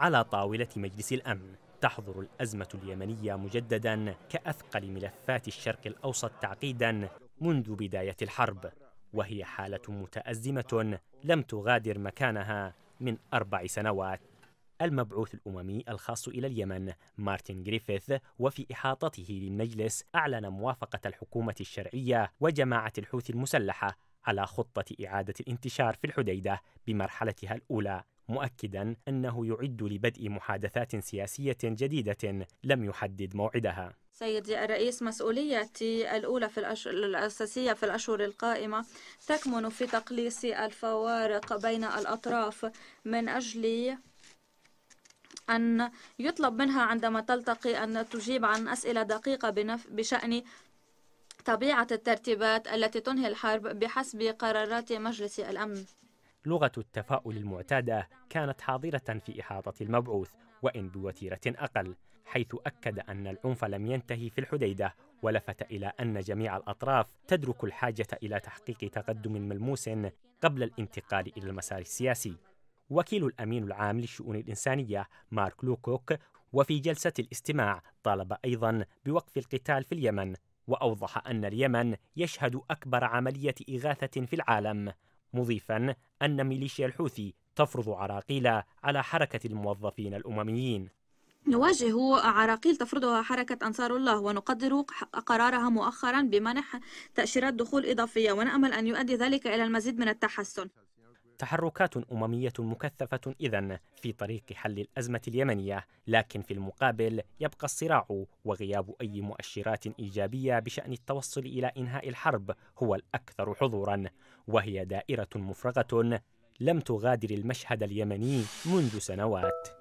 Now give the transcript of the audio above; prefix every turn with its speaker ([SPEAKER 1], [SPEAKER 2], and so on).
[SPEAKER 1] على طاولة مجلس الأمن تحظر الأزمة اليمنية مجددا كأثقل ملفات الشرق الأوسط تعقيدا منذ بداية الحرب وهي حالة متأزمة لم تغادر مكانها من أربع سنوات المبعوث الأممي الخاص إلى اليمن مارتن جريفيث وفي إحاطته للمجلس أعلن موافقة الحكومة الشرعية وجماعة الحوثي المسلحة على خطة إعادة الانتشار في الحديدة بمرحلتها الأولى مؤكدا أنه يعد لبدء محادثات سياسية جديدة لم يحدد موعدها
[SPEAKER 2] سيدي الرئيس مسؤوليتي الأولى في الأش... الأساسية في الأشهر القائمة تكمن في تقليص الفوارق بين الأطراف من أجل أن يطلب منها عندما تلتقي أن تجيب عن أسئلة دقيقة بنف... بشأن طبيعة الترتيبات التي تنهي الحرب بحسب قرارات مجلس الأمن
[SPEAKER 1] لغة التفاؤل المعتادة كانت حاضرة في إحاطة المبعوث وإن بوتيرة أقل حيث أكد أن العنف لم ينتهي في الحديدة ولفت إلى أن جميع الأطراف تدرك الحاجة إلى تحقيق تقدم ملموس قبل الانتقال إلى المسار السياسي وكيل الأمين العام للشؤون الإنسانية مارك لوكوك وفي جلسة الاستماع طالب أيضا بوقف القتال في اليمن وأوضح أن اليمن يشهد أكبر عملية إغاثة في العالم مضيفا أن ميليشيا الحوثي تفرض عراقيل على حركة الموظفين الأمميين
[SPEAKER 2] نواجه عراقيل تفرضها حركة أنصار الله ونقدر قرارها مؤخرا بمنح تأشيرات دخول إضافية ونأمل أن يؤدي ذلك إلى المزيد من التحسن
[SPEAKER 1] تحركات أممية مكثفة إذا في طريق حل الأزمة اليمنية، لكن في المقابل يبقى الصراع وغياب أي مؤشرات إيجابية بشأن التوصل إلى إنهاء الحرب هو الأكثر حضورا، وهي دائرة مفرغة لم تغادر المشهد اليمني منذ سنوات.